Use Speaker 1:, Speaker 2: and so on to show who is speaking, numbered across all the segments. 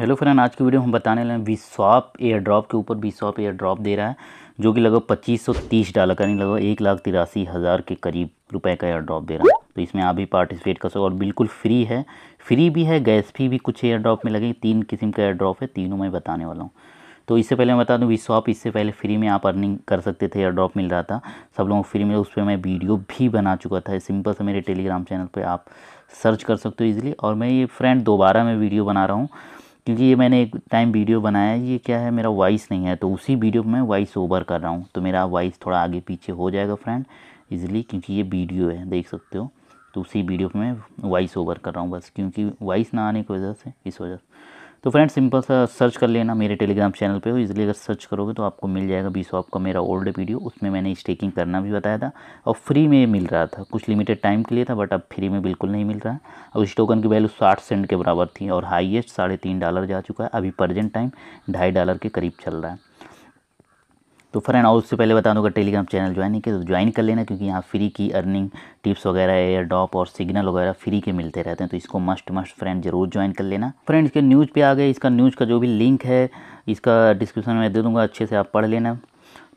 Speaker 1: hello friend आज की video हम बताने लगे वी एयर ड्रॉप के ऊपर वी शॉप एयर ड्रॉप दे रहा है जो कि लगभग पच्चीस सौ तीस डॉलर का नहीं लगभग एक लाख तिरासी हज़ार के करीब रुपए का एयर ड्रॉप दे रहा है तो इसमें आप भी पार्टिसिपेट कर सको और बिल्कुल फ्री है फ्री भी है गैस फी भी कुछ एयर ड्रॉप में लगे तीन किस्म का एयर ड्रॉप है तीनों में बताने वाला हूँ तो इससे पहले मैं बता दूं वी इससे पहले फ्री में आप अर्निंग कर सकते थे एयर ड्रॉप मिल रहा था सब लोगों को फ्री में उस पर मैं वीडियो भी बना चुका था सिंपल से मेरे टेलीग्राम चैनल पर आप सर्च कर सकते हो इजीली और मैं ये फ्रेंड दोबारा मैं वीडियो बना रहा हूँ क्योंकि ये मैंने एक टाइम वीडियो बनाया ये क्या है मेरा वॉइस नहीं है तो उसी वीडियो में वॉइस ओवर कर रहा हूँ तो मेरा वॉइस थोड़ा आगे पीछे हो जाएगा फ्रेंड इज़िली क्योंकि ये वीडियो है देख सकते हो तो उसी वीडियो में वॉइस ओवर कर रहा हूँ बस क्योंकि वॉइस ना आने की वजह से इस वजह से तो फ्रेंड्स सिंपल सा सर्च कर लेना मेरे टेलीग्राम चैनल पे हो इसलिए अगर सर्च करोगे तो आपको मिल जाएगा बी सॉप का मेरा ओल्ड वीडियो उसमें मैंने स्टेकिंग करना भी बताया था और फ्री में मिल रहा था कुछ लिमिटेड टाइम के लिए था बट अब फ्री में बिल्कुल नहीं मिल रहा है और इस टोकन की वैल्यू साठ सेंट के बराबर थी और हाइएस्ट साढ़े तीन डॉलर जा चुका है अभी प्रजेंट टाइम ढाई डॉलर के करीब चल रहा है तो फ्रेंड और उससे पहले बता दूँगा टेलीग्राम चैनल ज्वाइन नहीं किया तो ज्वाइन कर लेना क्योंकि यहाँ फ्री की अर्निंग टिप्स वगैरह एयर डॉप और सिग्नल वगैरह फ्री के मिलते रहते हैं तो इसको मस्ट मस्ट फ्रेंड जरूर ज्वाइन कर लेना फ्रेंड इसके न्यूज़ पे आ गए इसका न्यूज़ का जो भी लिंक है इसका डिस्क्रिप्शन में दे दूँगा अच्छे से आप पढ़ लेना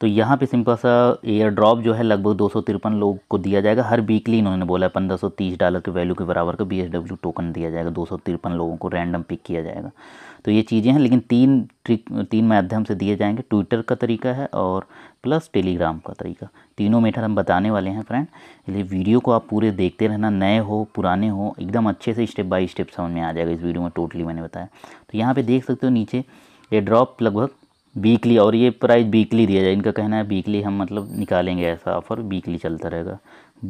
Speaker 1: तो यहाँ पे सिंपल सा एयर ड्रॉप जो है लगभग दो लोगों को दिया जाएगा हर वीकली इन्होंने बोला है पंद्रह डॉलर के वैल्यू के बराबर का बी टोकन दिया जाएगा दो लोगों को रैंडम पिक किया जाएगा तो ये चीज़ें हैं लेकिन तीन ट्रिक तीन माध्यम से दिए जाएंगे ट्विटर का तरीका है और प्लस टेलीग्राम का तरीका तीनों मेथड हम बताने वाले हैं फ्रेंड इसलिए वीडियो को आप पूरे देखते रहना नए हो पुराने हो एकदम अच्छे से स्टेप बाय स्टेप समझ में आ जाएगा इस वीडियो में टोटली मैंने बताया तो यहाँ पे देख सकते हो नीचे ये ड्रॉप लगभग वीकली और ये प्राइस वीकली दिया जाए इनका कहना है वीकली हम मतलब निकालेंगे ऐसा ऑफ़र वीकली चलता रहेगा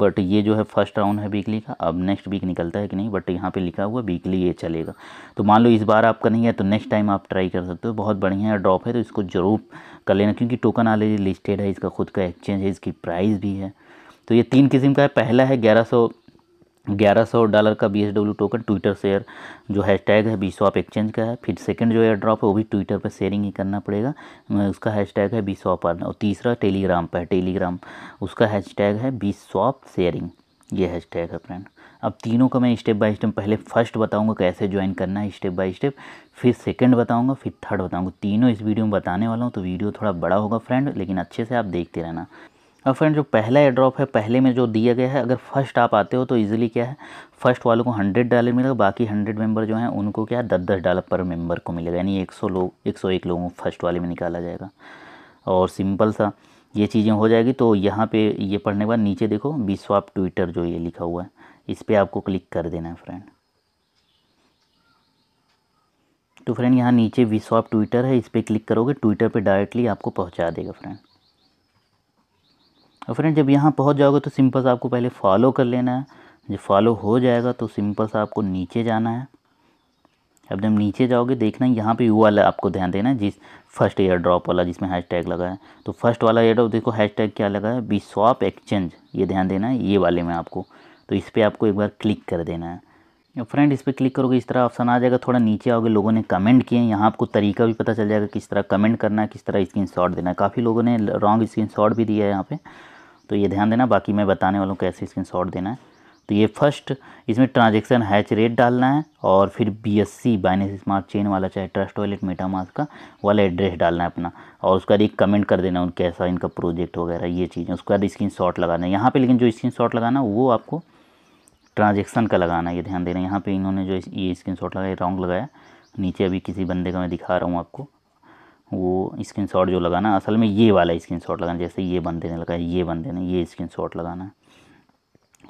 Speaker 1: बट ये जो है फर्स्ट राउंड है वीकली का अब नेक्स्ट वीक निकलता है कि नहीं बट यहाँ पे लिखा हुआ वीकली ये चलेगा तो मान लो इस बार आपका नहीं है तो नेक्स्ट टाइम आप ट्राई कर सकते हो बहुत बढ़िया ड्रॉप है तो इसको ज़रूर कर लेना क्योंकि टोकन ऑलरेडी लिस्टेड है इसका खुद का एक्सचेंज है इसकी प्राइस भी है तो ये तीन किस्म का है पहला है ग्यारह 1100 डॉलर का बी टोकन ट्विटर शेयर जो हैशटैग है बी स्वाप एक्सचेंज का है फिर सेकंड जो एयर ड्रॉप है वो भी ट्विटर पर शेयरिंग ही करना पड़ेगा उसका हैशटैग है बी शॉप और तीसरा टेलीग्राम पर है टेलीग्राम उसका हैशटैग है बी स्वाप शेयरिंग ये हैशटैग है फ्रेंड अब तीनों का मैं स्टेप बाय स्टेप पहले फर्स्ट बताऊंगा कैसे ज्वाइन करना है स्टेप बाय स्टेप फिर सेकंड बताऊंगा फिर थर्ड बताऊंगा तीनों इस वीडियो में बताने वाला हूँ तो वीडियो थोड़ा बड़ा होगा फ्रेंड लेकिन अच्छे से आप देखते रहना अब फ्रेंड जो पहला एड्रॉप है पहले में जो दिया गया है अगर फर्स्ट आप आते हो तो ईजिली क्या है फर्स्ट वालों को हंड्रेड डॉलर मिलेगा बाकी हंड्रेड मेंबर जो हैं उनको क्या है दस दस डॉलर पर मेंबर को मिलेगा यानी एक सौ लोग एक सौ एक लोगों को फर्स्ट वाले में निकाला जाएगा और सिंपल सा ये चीज़ें हो जाएगी तो यहाँ पर ये पढ़ने के बाद नीचे देखो बिस्वाप ट्विटर जो ये लिखा हुआ है इस पर आपको क्लिक कर देना है फ्रेंड तो फ्रेंड यहाँ नीचे विश्वाप ट्विटर है इस पर क्लिक करोगे ट्विटर पे डायरेक्टली आपको पहुँचा देगा फ्रेंड और फ्रेंड जब यहाँ पहुँच जाओगे तो सिंपल सा आपको पहले फॉलो कर लेना है जब फॉलो हो जाएगा तो सिंपल सा आपको नीचे जाना है अब जब नीचे जाओगे देखना यहाँ पर यू वाला आपको ध्यान देना है जिस फर्स्ट एयर ड्रॉप वाला जिसमें हैश टैग लगा है तो फर्स्ट वाला एयर ड्रॉप देखो हैश टैग क्या लगा है बी स्वाप एक्सचेंज ये ध्यान देना है ये वाले में आपको तो इस पर आपको एक बार क्लिक कर देना है फ्रेंड इस पर क्लिक करोगे इस तरह ऑप्शन आ जाएगा थोड़ा नीचे आओगे लोगों ने कमेंट किए हैं यहाँ आपको तरीका भी पता चल जाएगा किस तरह कमेंट करना है किस तरह स्क्रीन देना है काफ़ी लोगों ने रॉन्ग स्क्रीन शॉट भी दिया है यहाँ पे तो ये ध्यान देना बाकी मैं बताने वाला हूँ कैसे स्क्रीन देना है तो ये फर्स्ट इसमें ट्रांजेक्शन हैच रेट डालना है और फिर B S C Binance smart chain वाला चाहे ट्रस्ट वॉलेट मेटामास का वाला एड्रेस डालना है अपना और उसके बाद एक कमेंट कर देना उन कैसा इनका प्रोजेक्ट वगैरह ये चीज़ें उसके बाद स्क्रीन शॉट लगाना है यहाँ पर लेकिन जो स्क्रीन शॉट लगाना वो आपको ट्रांजेक्शन का लगाना है ये ध्यान देना यहाँ पर इन्होंने जो ये स्क्रीन शॉट लगाया राउंड लगाया नीचे अभी किसी बंदे का मैं दिखा रहा हूँ आपको वो शॉट जो लगाना असल में ये वाला शॉट लगाना जैसे ये बंदे ने लगाया ये बंदे ने ये शॉट लगाना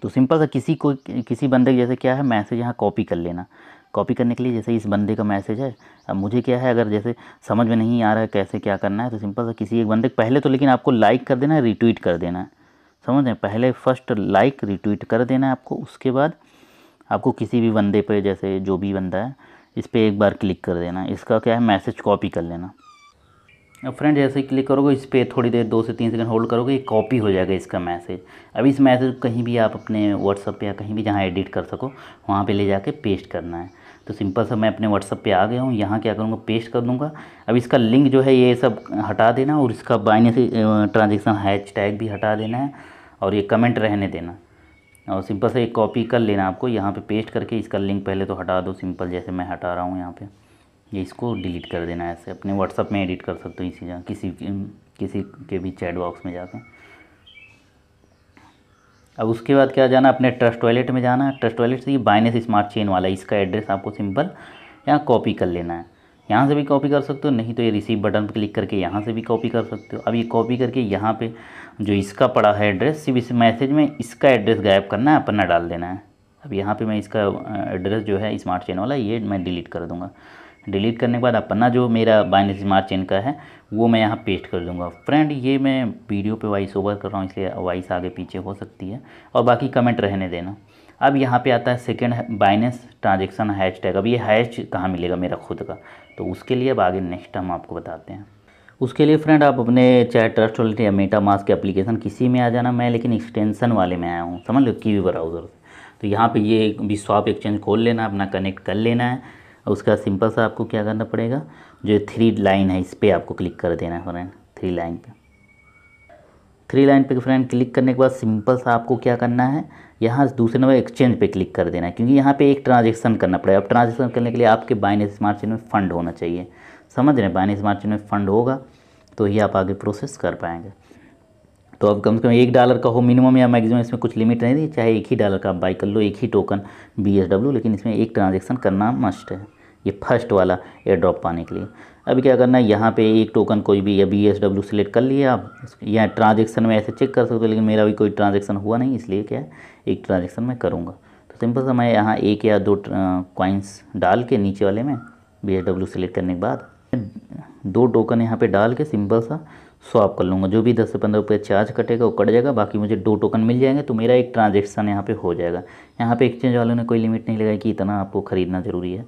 Speaker 1: तो सिंपल सा किसी को किसी बंदे के जैसे क्या है मैसेज यहाँ कॉपी कर लेना कॉपी करने के लिए जैसे इस बंदे का मैसेज है अब मुझे क्या है अगर जैसे समझ में नहीं आ रहा है कैसे क्या करना है तो सिंपल सा किसी एक बंदे पहले तो लेकिन आपको लाइक कर देना है रिट्वीट कर देना है समझ रहे पहले फर्स्ट लाइक रिट्वीट कर देना है आपको उसके बाद आपको किसी भी बंदे पर जैसे जो भी बंदा है इस पर एक बार क्लिक कर देना इसका क्या है मैसेज कॉपी कर लेना अब फ्रेंड जैसे ही क्लिक करोगे इस पर थोड़ी देर दो से तीन सेकंड होल्ड करोगे ये कॉपी हो जाएगा इसका मैसेज अब इस मैसेज को कहीं भी आप अपने व्हाट्सअप पे या कहीं भी जहाँ एडिट कर सको वहाँ पे ले जाके पेस्ट करना है तो सिंपल सा मैं अपने व्हाट्सअप पे आ गया हूँ यहाँ क्या करूँगा पेस्ट कर दूँगा अब इसका लिंक जो है ये सब हटा देना और इसका बाइने से ट्रांजेक्शन हैच टैग भी हटा देना है और ये कमेंट रहने देना और सिंपल सा एक कॉपी कर लेना आपको यहाँ पर पेस्ट करके इसका लिंक पहले तो हटा दो सिंपल जैसे मैं हटा रहा हूँ यहाँ पर ये इसको डिलीट कर देना है ऐसे अपने व्हाट्सअप में एडिट कर सकते हो इसी जगह किसी किसी के भी चैट बॉक्स में जाकर अब उसके बाद क्या जाना अपने ट्रस्ट वॉलेट में जाना है ट्रस्ट वॉलेट से ये बाइनेस स्मार्ट चेन वाला इसका एड्रेस आपको सिंपल यहाँ कॉपी कर लेना है यहाँ से भी कॉपी कर सकते हो नहीं तो ये रिसीव बटन पर क्लिक करके यहाँ से भी कॉपी कर सकते हो अब ये कॉपी करके यहाँ पे जो इसका पड़ा है एड्रेस सिर्फ इस मैसेज में इसका एड्रेस गायब करना है अपना डाल देना है अब यहाँ पे मैं इसका एड्रेस जो है स्मार्ट चेन वाला ये मैं डिलीट कर दूँगा डिलीट करने के बाद अपना पन्ना जो मेरा बाइनस मार्च चेन का है वो मैं यहाँ पेस्ट कर दूंगा फ्रेंड ये मैं वीडियो पे वॉइस ओवर कर रहा हूँ इसलिए वॉइस आगे पीछे हो सकती है और बाकी कमेंट रहने देना अब यहाँ पे आता है second Binance transaction hashtag अब ये हैच कहाँ मिलेगा मेरा खुद का तो उसके लिए अब आगे नेक्स्ट हम आपको बताते हैं उसके लिए फ्रेंड आप अपने चाहे ट्रस्ट वॉलेट या मेटा मास्क एप्लीकेशन किसी में आ जाना मैं लेकिन एक्सटेंशन वाले में आया हूँ समझ लो की ब्राउज़र तो यहाँ पे ये विश्वाप एक्सचेंज खोल लेना अपना कनेक्ट कर लेना है उसका सिंपल सा आपको क्या करना पड़ेगा जो थ्री लाइन है इस पर आपको क्लिक कर देना है फ्रेंड थ्री लाइन पे थ्री लाइन पे फ्रेंड क्लिक करने के बाद सिंपल सा आपको क्या करना है यहाँ दूसरे नंबर एक्सचेंज पे क्लिक कर देना है क्योंकि यहाँ पे एक ट्रांजेक्शन करना पड़ेगा अब ट्रांजेक्शन करने के लिए आपके बाइनेस स्मार्ट चेन में फ़ंड होना चाहिए समझ रहे हैं बाइनेस स्मार्ट चेन में फ़ंड होगा तो ये आप आगे प्रोसेस कर पाएंगे तो अब कम से कम एक डॉलर का हो मिनिमम या मैक्सिमम इसमें कुछ लिमिट नहीं थी चाहे एक ही डॉलर का आप बाई कर लो एक ही टोकन बी लेकिन इसमें एक ट्रांजेक्शन करना मस्ट है ये फर्स्ट वाला एयर ड्रॉप पाने के लिए अभी क्या करना है यहाँ पे एक टोकन कोई भी या बी एस डब्ल्यू सिलेक्ट कर लिए आप या ट्रांजेक्शन में ऐसे चेक कर सकते हो लेकिन मेरा भी कोई ट्रांजेक्शन हुआ नहीं इसलिए क्या एक ट्रांजेक्शन मैं करूँगा तो सिंपल सा मैं यहाँ एक या दो कॉइन्स डाल के नीचे वाले में बी एस डब्ल्यू सिलेक्ट करने के बाद दो टोकन यहाँ पर डाल के सिंपल सा स्वाप कर लूँगा जो भी दस से पंद्रह रुपये चार्ज कटेगा वो कट जाएगा बाकी मुझे दो टोकन मिल जाएंगे तो मेरा एक ट्रांजेक्शन यहाँ पे हो जाएगा यहाँ पे एक्सचेंज वालों ने कोई लिमिट नहीं लगाई कि इतना आपको ख़रीदना ज़रूरी है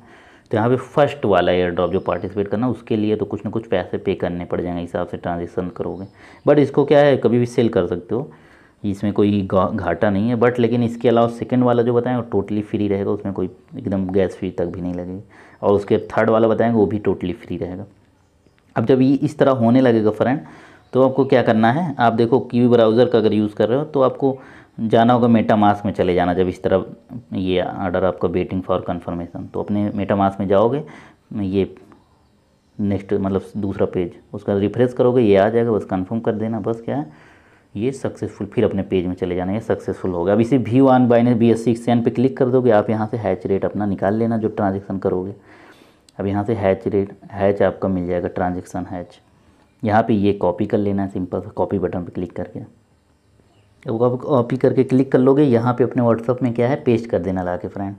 Speaker 1: तो यहाँ पे फर्स्ट वाला एयर ड्रॉप जो पार्टिसिपेट करना उसके लिए तो कुछ ना कुछ पैसे पे करने पड़ जाएंगे हिसाब से ट्रांजेक्शन करोगे बट इसको क्या है कभी भी सेल कर सकते हो इसमें कोई घाटा नहीं है बट लेकिन इसके अलावा सेकेंड वाला जो बताएं वो टोटली फ्री रहेगा उसमें कोई एकदम गैस फी तक भी नहीं लगेगी और उसके थर्ड वाला बताएँगे वो भी टोटली फ्री रहेगा अब जब ये इस तरह होने लगेगा फ्रेंड तो आपको क्या करना है आप देखो की ब्राउज़र का अगर यूज़ कर रहे हो तो आपको जाना होगा मेटा मास में चले जाना जब इस तरह ये आर्डर आपका वेटिंग फॉर कन्फर्मेशन तो अपने मेटा मास में जाओगे ये नेक्स्ट मतलब दूसरा पेज उसका रिफ्रेश करोगे ये आ जाएगा बस कन्फर्म कर देना बस क्या है ये सक्सेसफुल फिर अपने पेज में चले जाना ये सक्सेसफुल होगा अब इसे व्यू ऑन बाइन बी एस सिक्स एन पर क्लिक कर दोगे आप यहाँ से हैच रेट अपना निकाल लेना जो ट्रांजेक्शन करोगे अब यहाँ से हैच रेट हैच आपका मिल जाएगा ट्रांजेक्शन हैच यहाँ पे ये कॉपी कर लेना है सिंपल सा कॉपी बटन पे क्लिक करके वो आप कॉपी करके क्लिक कर लोगे यहाँ पे अपने व्हाट्सअप में क्या है पेस्ट कर देना ला के फ्रेंड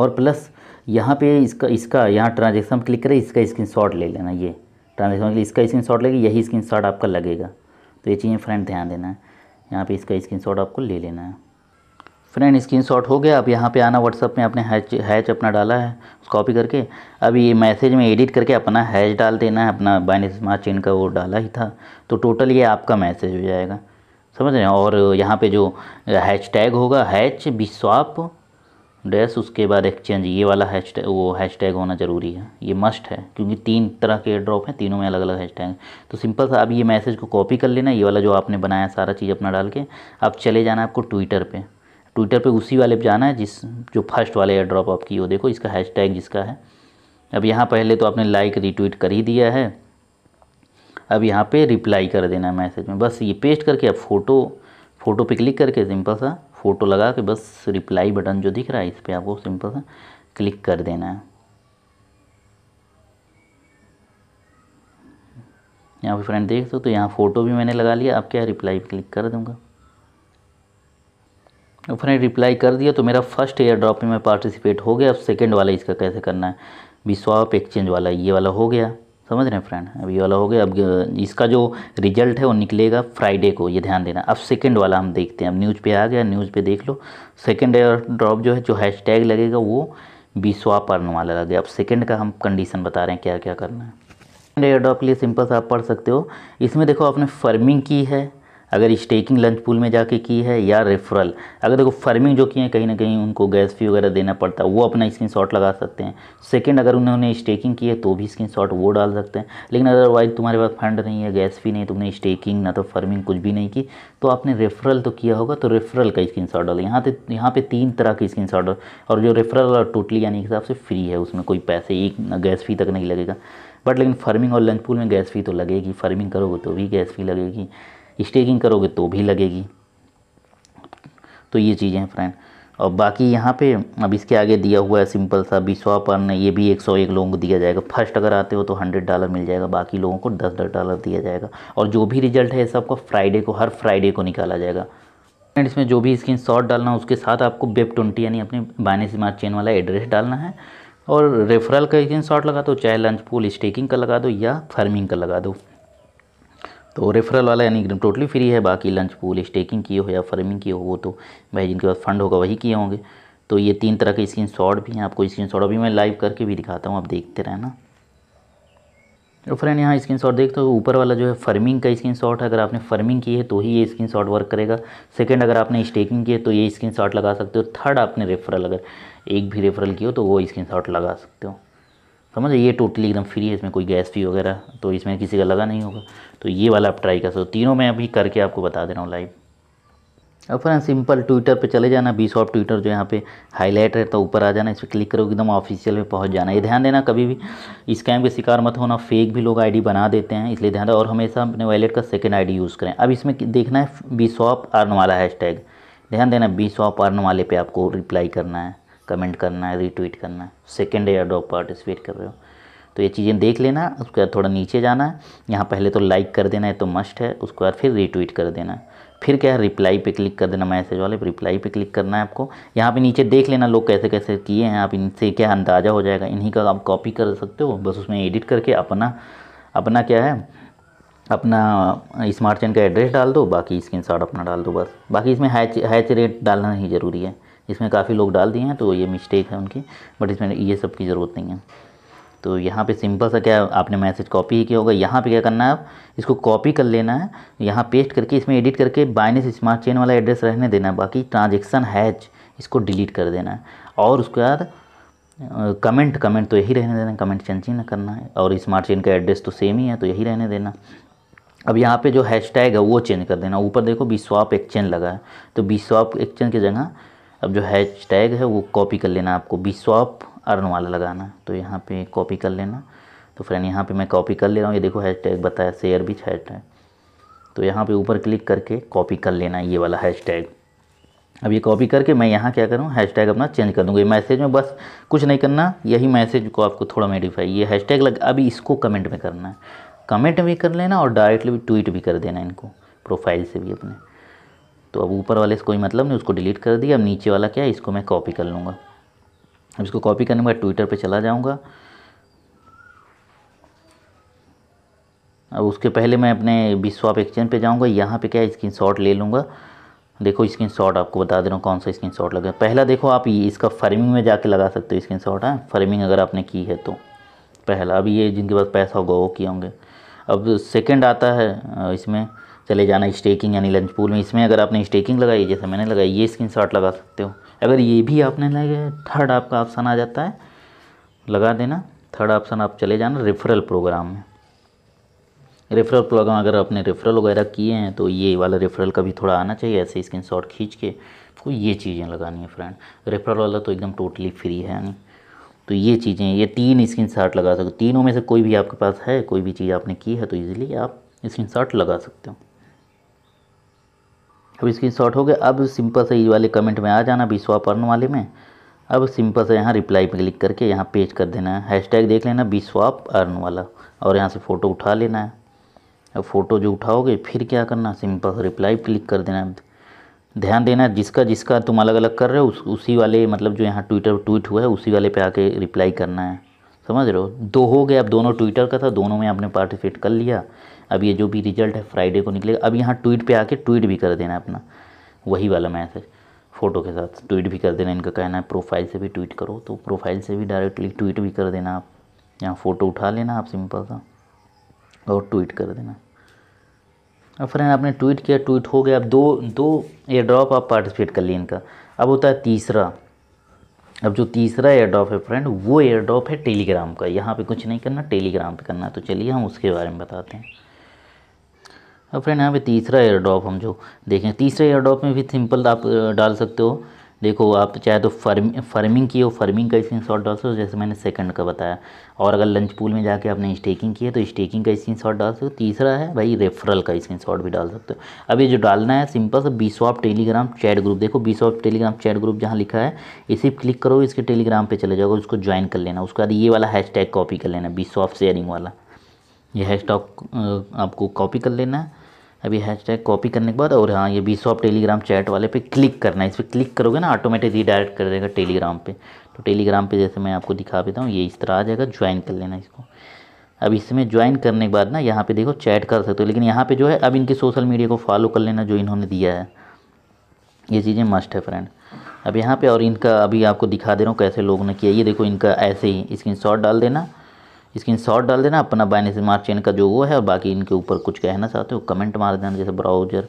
Speaker 1: और प्लस यहाँ पे इसका इसका यहाँ ट्रांजेक्शन क्लिक करें इसका स्क्रीन ले लेना ये ट्रांजेक्शन के लिए इसका स्क्रीन शॉट लेगा यही स्क्रीन आपका लगेगा तो ये चीज़ें फ्रेंड ध्यान देना है यहाँ पे इसका स्क्रीन आपको ले लेना है फ्रेंड स्क्रीन शॉट हो गया अब यहाँ पे आना व्हाट्सअप में अपने हैच हैच अपना डाला है कॉपी करके अब ये मैसेज में एडिट करके अपना हैच डाल देना है अपना बाइन स्मार्ट चेन का वो डाला ही था तो टोटल ये आपका मैसेज हो जाएगा समझ रहे हैं और यहाँ पे जो हैच टैग होगा हैच बिस्वाप ड्रेस उसके बाद एक्सचेंज ये वाला हैश वो हैश टैग होना ज़रूरी है ये मस्ट है क्योंकि तीन तरह के ड्रॉप हैं तीनों में अलग अलग हैश टैग तो सिंपल सा अब ये मैसेज को कॉपी कर लेना ये वाला जो आपने बनाया सारा चीज़ अपना डाल के अब चले जाना आपको ट्विटर पे ट्विटर पे उसी वाले पे जाना है जिस जो फर्स्ट वाले एयर ड्रॉप आपकी वो देखो इसका हैशटैग जिसका है अब यहाँ पहले तो आपने लाइक रिट्वीट कर ही दिया है अब यहाँ पे रिप्लाई कर देना है मैसेज में बस ये पेस्ट करके आप फ़ोटो फ़ोटो पे क्लिक करके सिंपल सा फ़ोटो लगा के बस रिप्लाई बटन जो दिख रहा है इस पर आपको सिंपल सा क्लिक कर देना है यहाँ पे फ्रेंड देख सकते हो तो यहाँ फ़ोटो भी मैंने लगा लिया अब क्या रिप्लाई क्लिक कर दूँगा उसने रिप्लाई कर दिया तो मेरा फर्स्ट एयर ड्रॉप में मैं पार्टिसिपेट हो गया अब सेकेंड वाला इसका कैसे करना है अभी स्वाप एक्सचेंज वाला ये वाला हो गया समझ रहे हैं फ्रेंड अब ये वाला हो गया अब इसका जो रिजल्ट है वो निकलेगा फ्राइडे को ये ध्यान देना अब सेकेंड वाला हम देखते हैं अब न्यूज़ पे आ गया न्यूज़ पे देख लो सेकेंड एयर ड्रॉप जो है जो हैशटैग लगेगा वो बीसवा अर्न वाला लगेगा अब सेकेंड का हम कंडीशन बता रहे हैं क्या क्या करना है सेकेंड एयर ड्रॉप के लिए सिंपल से आप पढ़ सकते हो इसमें देखो आपने फर्मिंग की है अगर स्टेकिंग लंच पूल में जाके की है या रेफरल अगर देखो फार्मिंग जो की है कहीं ना कहीं उनको गैस फी वगैरह देना पड़ता है वो अपना स्क्रीन शॉट लगा सकते हैं सेकेंड अगर उन्होंने स्टेकिंग की है तो भी स्क्रीन शॉट वो डाल सकते हैं लेकिन अदरवाइज तुम्हारे पास फंड नहीं है गैस फी नहीं तुमने स्टेकिंग ना तो फार्मिंग कुछ भी नहीं की तो आपने रेफरल तो किया होगा तो रेफरल का स्क्रीन शॉट डाले यहाँ पे यहाँ पर तीन तरह की स्क्रीन शॉट और जो रेफरल और टोटली यानी हिसाब से फ्री है उसमें कोई पैसे एक गैस फी तक नहीं लगेगा बट लेकिन फार्मिंग और लंच पूल में गैस फी तो लगेगी फार्मिंग करोगे तो भी गैस फी लगेगी स्टेकिंग करोगे तो भी लगेगी तो ये चीज़ें हैं फ्रेंड और बाकी यहाँ पे अब इसके आगे दिया हुआ है सिंपल सा बिस्वापन ये भी एक सौ एक लोगों को दिया जाएगा फर्स्ट अगर आते हो तो हंड्रेड डॉलर मिल जाएगा बाकी लोगों को दस दस डॉलर दिया जाएगा और जो भी रिजल्ट है सबका फ्राइडे को हर फ्राइडे को निकाला जाएगा एंड इसमें जो भी स्क्रीन शॉट डालना उसके साथ आपको वेब ट्वेंटी यानी अपने बाइने स्मार्ट चेन वाला एड्रेस डालना है और रेफरल का स्क्रीन शॉट लगा दो चाहे लंच पूल स्टेकिंग का लगा दो या फार्मिंग का लगा दो तो रेफरल वाला यानी एकदम टोटली फ्री है बाकी लंच पूल स्टेकिंग की हो या फर्मिंग की हो वो तो भाई जिनके पास फंड होगा वही किए होंगे तो ये तीन तरह के स्क्रीन शॉट भी हैं आपको स्क्रीन शॉट अभी मैं लाइव करके भी दिखाता हूँ आप देखते रहना तो फ्रेंड यहाँ स्क्रीन शॉट देखते हो ऊपर वाला जो है फर्मिंग का स्क्रीन शॉट अगर आपने फर्मिंग की है तो ही ये स्क्रीन शॉट वर्क करेगा सेकंड अगर आपने स्टेकिंग की है तो ये स्क्रीन शॉट लगा सकते हो थर्ड आपने रेफरल अगर एक भी रेफरल की हो तो वो स्क्रीन शॉट लगा सकते हो समझ ये टोटली एकदम फ्री है इसमें कोई गैस फी वगैरह तो इसमें किसी का लगा नहीं होगा तो ये वाला आप ट्राई कर सकते हो तीनों मैं अभी करके आपको बता दे रहा हूँ लाइव अब फिर सिंपल ट्विटर पे चले जाना बी सॉफ्ट ट्विटर जो यहाँ पे हाईलाइट है तो ऊपर आ जाना इस पर क्लिक करो एकदम ऑफिशियल पे पहुँच जाना ये ध्यान देना कभी भी स्कैम के शिकार मत होना फेक भी लोग आईडी बना देते हैं इसलिए ध्यान और हमेशा अपने वैलेट का सेकेंड आईडी यूज़ करें अब इसमें देखना है बी सॉप अर्न वाला हैश ध्यान देना बी सॉप अर्न वाले पर आपको रिप्लाई करना है कमेंट करना है रीट्वीट करना है सेकेंड एयर ड्रॉप पार्टिसिपेट कर रहे हो तो ये चीज़ें देख लेना उसके बाद थोड़ा नीचे जाना है यहाँ पहले तो लाइक कर देना है तो मस्ट है उसके बाद फिर रीट्वीट कर देना है फिर क्या है रिप्लाई पे क्लिक कर देना मैसेज वाले रिप्लाई पे क्लिक करना है आपको यहाँ पे नीचे देख लेना लोग कैसे कैसे किए हैं आप इनसे क्या अंदाज़ा हो जाएगा इन्हीं का आप कॉपी कर सकते हो बस उसमें एडिट करके अपना अपना क्या है अपना स्मार्ट चैन का एड्रेस डाल दो बाकी स्क्रीन अपना डाल दो बस बाकी इसमें हैच हैच रेट डालना ही ज़रूरी है इसमें काफ़ी लोग डाल दिए हैं तो ये मिस्टेक है उनकी बट इसमें ये सब की ज़रूरत नहीं है तो यहाँ पे सिंपल सा क्या आपने मैसेज कॉपी ही किया होगा यहाँ पे क्या करना है आप इसको कॉपी कर लेना है यहाँ पेस्ट करके इसमें एडिट करके बाइनेस स्मार्ट चेन वाला एड्रेस रहने देना है बाकी ट्रांजेक्शन हैच इसको डिलीट कर देना है और उसके बाद कमेंट कमेंट तो यही रहने देना कमेंट चेंज ही ना करना है और स्मार्ट चेन का एड्रेस तो सेम ही है तो यही रहने देना अब यहाँ पे जो हैशटैग है वो चेंज कर देना ऊपर देखो स्वाप एक्सचेंज लगा है तो स्वाप एक्सचेंज की जगह अब जो हैच टैग है वो कॉपी कर लेना आपको बिस्वाप अर्न वाला लगाना तो यहाँ पे कॉपी कर लेना तो फ्रेंड यहाँ पे मैं कॉपी कर ले रहा हूँ ये देखो हैश टैग बताया शेयर बिच हैच टैग तो यहाँ पे ऊपर क्लिक करके कॉपी कर लेना ये वाला हैश टैग अब ये कॉपी करके मैं यहाँ क्या करूँ हैश टैग अपना चेंज कर दूँगा ये मैसेज में बस कुछ नहीं करना यही मैसेज को आपको थोड़ा मेडिफाई ये हैश टैग लग अभी इसको कमेंट में करना है कमेंट भी कर लेना और डायरेक्टली ट्वीट भी कर देना इनको प्रोफाइल से भी अपने तो अब ऊपर वाले से कोई मतलब नहीं उसको डिलीट कर दिया अब नीचे वाला क्या है इसको मैं कॉपी कर लूँगा अब इसको कॉपी करने के बाद ट्विटर पर चला जाऊँगा अब उसके पहले मैं अपने बिस्वाप एक्सचेंज पे जाऊँगा यहाँ पे क्या स्क्रीन शॉट ले लूँगा देखो स्क्रीन शॉट आपको बता दे रहा हूँ कौन सा स्क्रीन शॉट लगा पहला देखो आप इसका फर्मिंग में जाके लगा सकते हो स्क्रीन शॉट है फर्मिंग अगर आपने की है तो पहला अब ये जिनके पास पैसा होगा वो किए होंगे अब सेकेंड आता है इसमें चले जाना स्टेकिंग यानी लंच पूल में इसमें अगर आपने स्टेकिंग लगाई जैसे मैंने लगाई ये स्क्रीन शॉट लगा सकते हो अगर ये भी आपने लगाया थर्ड आपका ऑप्शन आ जाता है लगा देना थर्ड ऑप्शन आप चले जाना रेफरल प्रोग्राम में रेफरल प्रोग्राम अगर आपने रेफरल वगैरह किए हैं तो ये वाला रेफरल का भी थोड़ा आना चाहिए ऐसे स्क्रीन शॉट खींच के आपको तो ये चीज़ें लगानी है फ्रेंड रेफरल वाला तो एकदम टोटली फ्री है यानी तो ये चीज़ें ये तीन स्क्रीन शॉट लगा सकते हो तीनों में से कोई भी आपके पास है कोई भी चीज़ आपने की है तो ईज़िली आप स्क्रीन शॉट लगा सकते हो अब स्क्रीन हो गया अब सिंपल से ये वाले कमेंट में आ जाना विश्वापर्ण वाले में अब सिंपल से यहाँ रिप्लाई पे क्लिक करके यहाँ पेज कर देना है हैशटैग देख लेना बिस्वाप अर्न वाला और यहाँ से फ़ोटो उठा लेना है अब फ़ोटो जो उठाओगे फिर क्या करना सिंपल से रिप्लाई क्लिक कर देना है ध्यान देना है जिसका जिसका तुम अलग अलग कर रहे हो उस, उसी वाले मतलब जो यहाँ ट्विटर ट्वीट हुआ है उसी वाले पे आके रिप्लाई करना है समझ रहे हो दो हो गए अब दोनों ट्विटर का था दोनों में आपने पार्टिसिपेट कर लिया अब ये जो भी रिजल्ट है फ्राइडे को निकलेगा अब यहाँ ट्वीट पे आके ट्वीट भी कर देना अपना वही वाला मैसेज फ़ोटो के साथ ट्वीट भी कर देना इनका कहना है प्रोफाइल से भी ट्वीट करो तो प्रोफाइल से भी डायरेक्टली ट्वीट भी कर देना आप यहाँ फ़ोटो उठा लेना आप सिंपल सा और ट्वीट कर देना अब फ्रेंड आपने ट्वीट किया ट्वीट हो गया अब दो दो एयर ड्रॉप आप पार्टिसिपेट कर लिए इनका अब होता है तीसरा अब जो तीसरा एयरडॉप है फ्रेंड वो एयरडॉप है टेलीग्राम का यहाँ पे कुछ नहीं करना टेलीग्राम पे करना है तो चलिए हम उसके बारे में बताते हैं अब फ्रेंड यहाँ पे तीसरा एयरडॉप हम जो देखें तीसरे एयरडॉप में भी सिंपल आप डाल सकते हो देखो आप चाहे तो फर्म फर्मिंग की हो फर्मिंग का स्क्रीन शॉट डाल सकते हो जैसे मैंने सेकंड का बताया और अगर लंच पूल में जाके आपने स्टेकिंग की है तो स्टेकिंग का स्क्रीन शॉट डाल सकते हो तीसरा है भाई रेफरल का स्क्रीन शॉट भी डाल सकते हो अब ये जो डालना है सिंपल सा सॉफ़ टेलीग्राम चैट ग्रुप देखो B B swap Telegram chat group जहाँ लिखा है इसी क्लिक करो इसके टेलीग्राम पर चले जाओ उसको ज्वाइन कर लेना उसके बाद ये वाला हैश कॉपी कर लेना बीसॉप शेयरिंग वाला ये हैश आपको कॉपी कर लेना है अभी हैश टैग कॉपी करने के बाद और हाँ ये सो आप टेलीग्राम चैट वाले पे क्लिक करना है इस पर क्लिक करोगे ना ऑटोमेटिक रीडायरेक्ट कर देगा टेलीग्राम पे तो टेलीग्राम पे जैसे मैं आपको दिखा देता हूँ ये इस तरह आ जाएगा ज्वाइन कर लेना इसको अब इसमें ज्वाइन करने के बाद ना यहाँ पे देखो चैट कर सकते हो लेकिन यहाँ पर जो है अब इनके सोशल मीडिया को फॉलो कर लेना जो इन्होंने दिया है ये चीज़ें मस्ट है फ्रेंड अब यहाँ पर और इनका अभी आपको दिखा दे रहा हूँ कैसे लोगों ने किया ये देखो इनका ऐसे ही स्क्रीन डाल देना स्क्रीन शॉट डाल देना अपना बाइनेंस स्मार्ट चेन का जो वो है और बाकी इनके ऊपर कुछ कहना चाहते हो कमेंट मार देना जैसे browser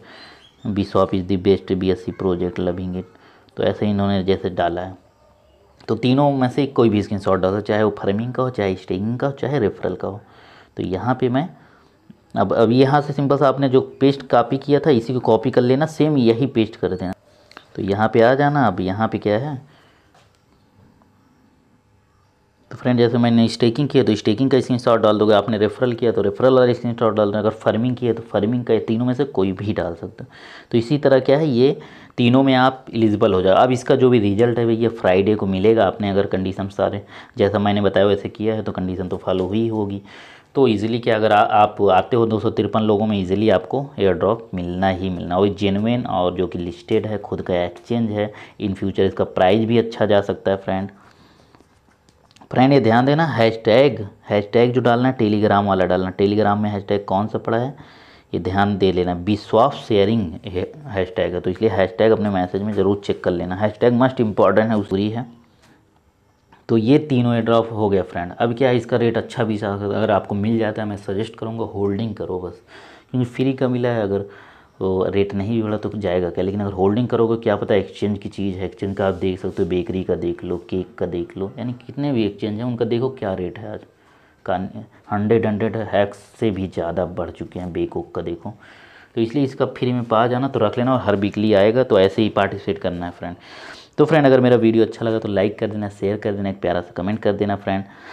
Speaker 1: B swap is the best B S C project loving it तो ऐसे इन्होंने जैसे डाला है तो तीनों में से कोई भी स्क्रीन शॉट डाल चाहे वो फर्मिंग का हो चाहे स्टेकिंग का हो चाहे रेफरल का हो तो यहाँ पर मैं अब अब यहाँ से सिंपल सा आपने जो पेस्ट कॉपी किया था इसी को कॉपी कर लेना सेम यही पेस्ट कर देना तो यहाँ पे आ जाना अब यहाँ पे क्या है तो फ्रेंड जैसे मैंने स्टेकिंग किया तो स्टेकिंग का स्क्रीन शॉट डाल दोगे आपने रेफरल किया तो रेफरल वाला स्क्रीन शॉट डाल दो अगर फर्मिंग किया तो फर्मिंग का तीनों में से कोई भी डाल सकते हो तो इसी तरह क्या है ये तीनों में आप एलिजिबल हो जाओ अब इसका जो भी रिजल्ट है भैया फ्राइडे को मिलेगा आपने अगर कंडीशन सारे जैसा मैंने बताया वैसे किया है तो कंडीशन तो फॉलो हुई होगी तो ईज़िली क्या अगर आ, आप आते हो दो लोगों में ईज़िली आपको एयर ड्रॉप मिलना ही मिलना वही जेनविन और जो कि लिस्टेड है खुद का एक्सचेंज है इन फ्यूचर इसका प्राइस भी अच्छा जा सकता है फ्रेंड फ्रेंड ये ध्यान देना हैशटैग हैशटैग जो डालना है टेलीग्राम वाला डालना टेलीग्राम में हैशटैग कौन सा पड़ा है ये ध्यान दे लेना बिस्वाफ शेयरिंग हैशटैग है तो इसलिए हैशटैग अपने मैसेज में ज़रूर चेक कर लेना हैशटैग मस्ट इम्पॉर्टेंट है उसी है तो ये तीनों एड्रॉप हो गया फ्रेंड अब क्या इसका रेट अच्छा भी अगर आपको मिल जाता है मैं सजेस्ट करूँगा होल्डिंग करो बस क्योंकि फ्री का मिला है अगर तो रेट नहीं भी बढ़ा तो जाएगा क्या लेकिन अगर होल्डिंग करोगे क्या पता एक्सचेंज की चीज़ है एक्सचेंज का आप देख सकते हो बेकरी का देख लो केक का देख लो यानी कितने भी एक्सचेंज हैं उनका देखो क्या रेट है आज का हंड्रेड हंड्रेड हैक्स से भी ज़्यादा बढ़ चुके हैं बेकोक का देखो तो इसलिए इसका फ्री में पा जाना तो रख लेना और हर वीकली आएगा तो ऐसे ही पार्टिसिपेट करना है फ्रेंड तो फ्रेंड अगर मेरा वीडियो अच्छा लगा तो लाइक कर देना शेयर कर देना एक प्यारा सा कमेंट कर देना फ्रेंड